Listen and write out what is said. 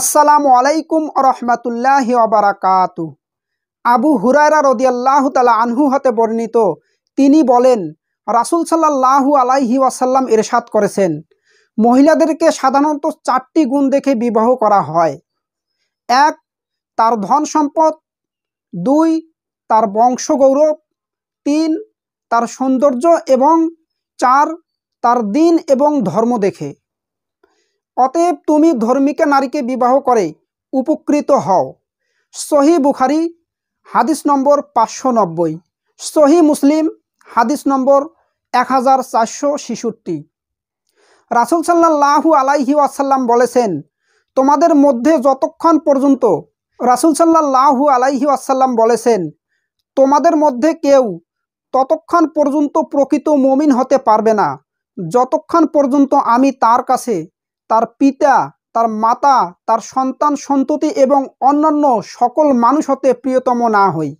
আসসালামু আলাইকুম রহমাতুল্লাহ অবরাকাত আবু হুরায়রা রদিয়াল্লাহ তালা আনহু হতে বর্ণিত তিনি বলেন রাসুল সাল্লাহু আলাইহি ওয়াসাল্লাম ইরশাদ করেছেন মহিলাদেরকে সাধারণত চারটি গুণ দেখে বিবাহ করা হয় এক তার ধন সম্পদ দুই তার বংশগৌরব তিন তার সৌন্দর্য এবং চার তার দিন এবং ধর্ম দেখে অতএব তুমি ধর্মিকা নারীকে বিবাহ করে উপকৃত হও সহি বুখারি হাদিস নম্বর পাঁচশো নব্বই সহি মুসলিম হাদিস নম্বর এক হাজার চারশো ছিষট্টি রাসুল সাল্লাহু আলাইহি আসাল্লাম বলেছেন তোমাদের মধ্যে যতক্ষণ পর্যন্ত রাসুল সাল্লাহু আলাইহি আসাল্লাম বলেছেন তোমাদের মধ্যে কেউ ততক্ষণ পর্যন্ত প্রকৃত মমিন হতে পারবে না যতক্ষণ পর্যন্ত আমি তার কাছে তার পিতা তার মাতা তার সন্তান সন্ততি এবং অন্যান্য সকল মানুষ হতে প্রিয়তম না হই